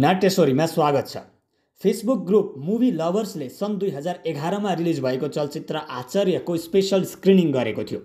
नाट्यश्वरीमा स्वागत छ Facebook group movie लभर्सले सन् दुई हजार एघारमा रिलिज भएको चलचित्र आचार्यको स्पेसल स्क्रिनिङ गरेको थियो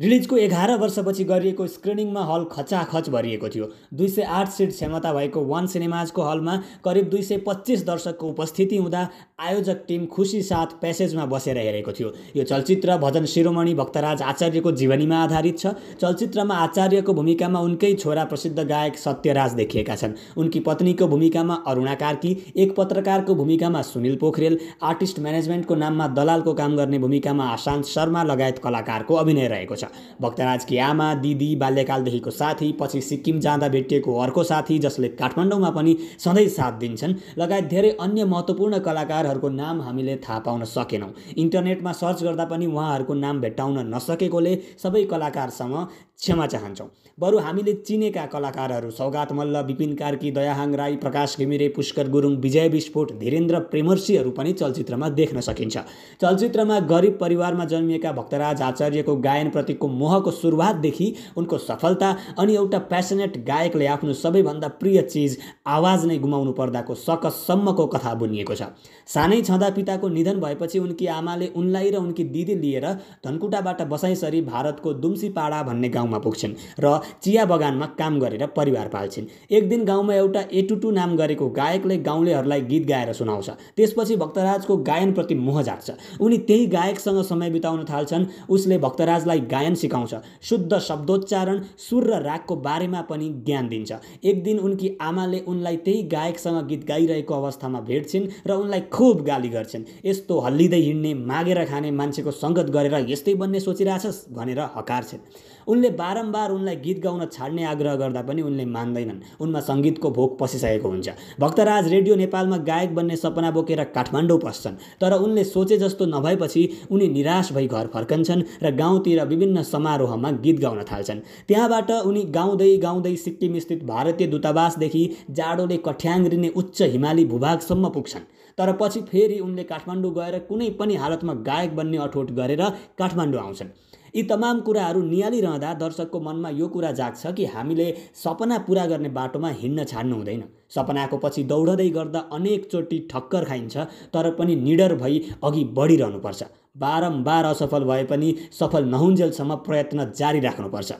रिलिजको एघार वर्षपछि गरिएको स्क्रिनिङमा हल खचाखच भरिएको थियो दुई सय आठ सिट क्षमता भएको वान सिनेमाजको हलमा करिब दुई सय पच्चिस दर्शकको उपस्थिति हुँदा आयोजक टिम खुसी साथ प्यासेजमा बसेर हेरेको थियो यो चलचित्र भजन शिरोमणि भक्तराज आचार्यको जीवनीमा आधारित छ चलचित्रमा आचार्यको भूमिकामा उनकै छोरा प्रसिद्ध गायक सत्यराज देखिएका छन् उनकी पत्नीको भूमिकामा अरुणा कार्की एक पत्रकारको भूमिकामा सुनिल पोखरेल आर्टिस्ट म्यानेजमेन्टको नाममा दलालको काम गर्ने भूमिकामा आशान्त शर्मा लगायत कलाकारको अभिनय रहेको छ भक्तराजकी आमा दिदी बाल्यकालदेखिको साथी पछि सिक्किम जाँदा भेटिएको अर्को साथी जसले काठमाडौँमा पनि सधैँ साथ दिन्छन् लगायत धेरै अन्य महत्त्वपूर्ण कलाकारहरूको नाम हामीले थाहा पाउन सकेनौँ इन्टरनेटमा सर्च गर्दा पनि उहाँहरूको नाम भेट्टाउन नसकेकोले सबै कलाकारसँग क्षमा चाहन्छौँ बरु हामीले चिनेका कलाकारहरू सौगात मल्ल विपिन कार्की दयाहाङ राई प्रकाश घिमिरे पुष्कर गुरुङ विजय विस्फोट धीरेन्द्र प्रेमर्षीहरू पनि चलचित्रमा देख्न सकिन्छ चलचित्रमा गरिब परिवारमा जन्मिएका भक्तराज आचार्यको गायनप्रति साहित्यको मोहको सुरुवातदेखि उनको सफलता अनि एउटा प्यासनेट गायकले आफ्नो सबैभन्दा प्रिय चिज आवाज नै गुमाउनु पर्दाको सकससम्मको कथा बुनिएको छ सानै छँदा पिताको निधन भएपछि उनकी आमाले उनलाई र उनकी दिदी लिएर धनकुटाबाट बसाइसरी भारतको दुम्सीपाडा भन्ने गाउँमा पुग्छन् र चिया बगानमा काम गरेर परिवार पाल्छिन् एक दिन गाउँमा एउटा एटुटु नाम गरेको गायकले गाउँलेहरूलाई गीत गाएर सुनाउँछ त्यसपछि भक्तराजको गायनप्रति मोह जाग्छ उनी त्यही गायकसँग समय बिताउन थाल्छन् उसले भक्तराजलाई गायन सिकाउँछ शुद्ध शब्दोच्चारण सुर र रागको बारेमा पनि ज्ञान दिन्छ एक दिन उनकी आमाले उनलाई त्यही गायकसँग गीत गाइरहेको अवस्थामा भेट्छिन् र उनलाई खुब गाली गर्छिन् यस्तो हल्लिँदै हिँड्ने मागेर खाने मान्छेको सङ्गत गरेर यस्तै बन्ने सोचिरहेछस् भनेर हकार्छिन् उनले बारम्बार उनलाई गीत गाउन छाड्ने आग्रह गर्दा पनि उनले मान्दैनन् उनमा सङ्गीतको भोक पसिसकेको हुन्छ भक्तराज रेडियो नेपालमा गायक बन्ने सपना बोकेर काठमाडौँ पस्छन् तर उनले सोचे जस्तो नभएपछि उनी निराश भई घर फर्कन्छन् र गाउँतिर विभिन्न विभिन्न समारोहमा गीत गाउन थाल्छन् त्यहाँबाट उनी गाउँदै गाउँदै सिक्किम स्थित भारतीय दूतावासदेखि जाडोले कठ्याङ्ग्रिने उच्च हिमाली भूभागसम्म पुग्छन् तर पछि फेरि उनले काठमाडौँ गएर कुनै पनि हालतमा गायक बन्ने अठोट गरेर काठमाडौँ आउँछन् यी तमाम कुराहरू निहालिरहँदा दर्शकको मनमा यो कुरा जाग्छ कि हामीले सपना पुरा गर्ने बाटोमा हिँड्न छाड्नु हुँदैन सपनाको पछि दौडँदै गर्दा अनेकचोटि ठक्कर खाइन्छ तर पनि निडर भई अघि बढिरहनुपर्छ बारम्बार असफल भए पनि सफल नहुन्जेलसम्म प्रयत्न जारी राख्नुपर्छ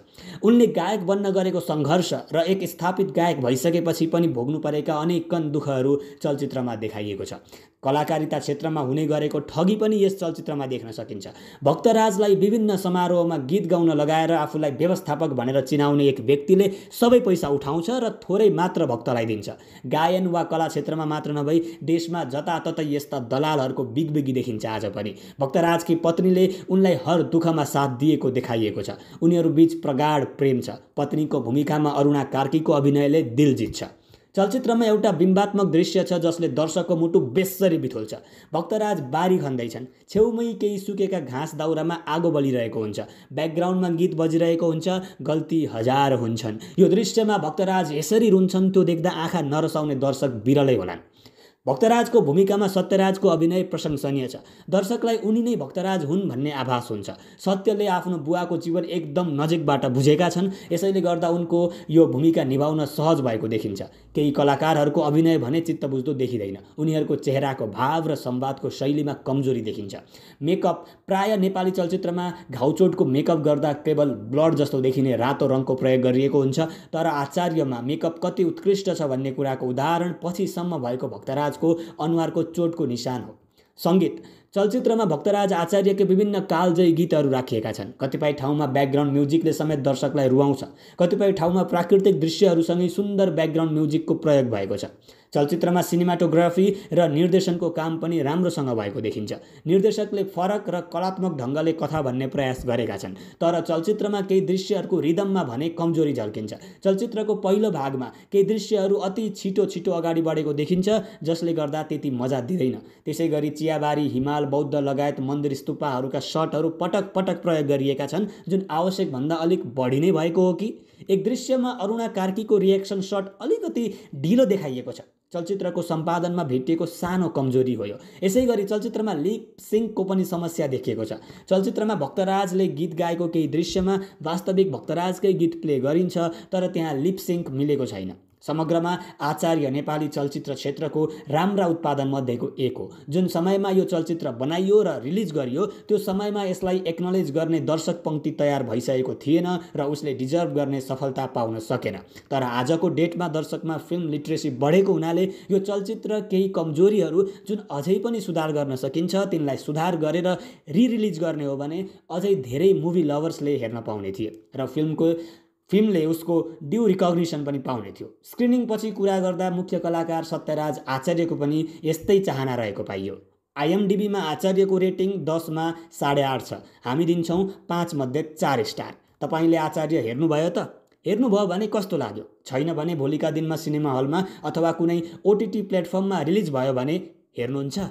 उनले गायक बन्न गरेको सङ्घर्ष र एक स्थापित गायक भइसकेपछि पनि भोग्नु परेका अनेकन दुःखहरू चलचित्रमा देखाइएको छ कलाकारिता क्षेत्रमा हुने गरेको ठगी पनि यस चलचित्रमा देख्न सकिन्छ भक्तराजलाई विभिन्न समारोहमा गीत गाउन लगाएर आफूलाई व्यवस्थापक भनेर चिनाउने एक व्यक्तिले सबै पैसा उठाउँछ र थोरै मात्र भक्तलाई दिन्छ गायन वा कला क्षेत्रमा मात्र नभई देशमा जताततै यस्ता दलालहरूको बिगबिगी देखिन्छ आज पनि भक्तराज राजकी पत्नीले उनलाई हर दुःखमा साथ दिएको देखाइएको छ उनीहरूबीच प्रगाढ प्रेम छ पत्नीको भूमिकामा अरुणा कार्कीको अभिनयले दिल जित्छ चलचित्रमा एउटा बिम्बात्मक दृश्य छ जसले दर्शकको मुटु बेसरी बिथोल्छ भक्तराज बारी खन्दैछन् छेउमै केही सुकेका घाँस दाउरामा आगो बलिरहेको हुन्छ ब्याकग्राउन्डमा गीत बजिरहेको हुन्छ गल्ती हजार हुन्छन् यो दृश्यमा भक्तराज यसरी रुन्छन् त्यो देख्दा आँखा नरसाउने दर्शक बिरलै होलान् भक्तराजको भूमिकामा सत्यराजको अभिनय प्रशंसनीय छ दर्शकलाई उनी नै भक्तराज हुन् भन्ने आभास हुन्छ सत्यले आफ्नो बुवाको जीवन एकदम नजिकबाट बुझेका छन् यसैले गर्दा उनको यो भूमिका निभाउन सहज भएको देखिन्छ केही कलाकारहरूको अभिनय भने चित्त बुझ्दो देखिँदैन उनीहरूको चेहराको भाव र संवादको शैलीमा कमजोरी देखिन्छ मेकअप प्रायः नेपाली चलचित्रमा घाउचोटको मेकअप गर्दा केवल ब्लड जस्तो देखिने रातो रङको प्रयोग गरिएको हुन्छ तर आचार्यमा मेकअप कति उत्कृष्ट छ भन्ने कुराको उदाहरण पछिसम्म भएको भक्तराज अनुहारको चोटको निशान हो सङ्गीत चलचित्रमा भक्तराज आचार्यको विभिन्न कालजयी गीतहरू राखिएका छन् कतिपय ठाउँमा ब्याकग्राउन्ड म्युजिकले समेत दर्शकलाई रुवाउँछ कतिपय ठाउँमा प्राकृतिक दृश्यहरूसँगै सुन्दर ब्याकग्राउन्ड म्युजिकको प्रयोग भएको छ चलचित्रमा सिनेमाटोग्राफी र निर्देशनको काम पनि राम्रोसँग भएको देखिन्छ निर्देशकले फरक र कलात्मक ढङ्गले कथा भन्ने प्रयास गरेका छन् तर चलचित्रमा केही दृश्यहरूको रिदममा भने कमजोरी झल्किन्छ चलचित्रको पहिलो भागमा केही दृश्यहरू अति छिटो छिटो अगाडि बढेको देखिन्छ जसले गर्दा त्यति मजा दिँदैन त्यसै गरी चियाबारी हिमाल नेपाल बौद्ध लगायत मन्दिर स्तुपाहरूका सर्टहरू पटक पटक प्रयोग गरिएका छन् जुन आवश्यकभन्दा अलिक बढी नै भएको हो कि एक दृश्यमा अरुणा कार्कीको रिएक्सन सर्ट अलिकति ढिलो देखाइएको छ चलचित्रको सम्पादनमा भेटिएको सानो कमजोरी हो यसै गरी चलचित्रमा लिप सिङ्कको पनि समस्या देखिएको छ चलचित्रमा भक्तराजले गीत गाएको केही दृश्यमा वास्तविक भक्तराजकै गीत प्ले गरिन्छ तर त्यहाँ लिप सिङ्क मिलेको छैन समग्रमा आचार्य नेपाली चलचित्र क्षेत्रको राम्रा उत्पादन मध्येको एक हो जुन समयमा यो चलचित्र बनाइयो र रिलिज गरियो त्यो समयमा यसलाई एक्नोलेज गर्ने दर्शक पङ्क्ति तयार भइसकेको थिएन र उसले डिजर्भ गर्ने सफलता पाउन सकेन तर आजको डेटमा दर्शकमा फिल्म लिट्रेसी बढेको हुनाले यो चलचित्र केही कमजोरीहरू जुन अझै पनि सुधार गर्न सकिन्छ तिनलाई सुधार गरेर रिरिलिज गर्ने हो भने अझै धेरै मुभी लभर्सले हेर्न पाउने थिए र फिल्मको फिल्मले उसको ड्यु रिकग्निसन पनि पाउने थियो स्क्रिनिङ पछि कुरा गर्दा मुख्य कलाकार सत्यराज आचार्यको पनि यस्तै चाहना रहेको पाइयो आइएमडिबीमा आचार्यको रेटिङ दसमा साढे आठ छ हामी दिन्छौँ पाँचमध्ये चार स्टार तपाईँले आचार्य हेर्नुभयो त हेर्नुभयो भने कस्तो लाग्यो छैन भने भोलिका दिनमा सिनेमा हलमा अथवा कुनै ओटिटी प्लेटफर्ममा रिलिज भयो भने हेर्नुहुन्छ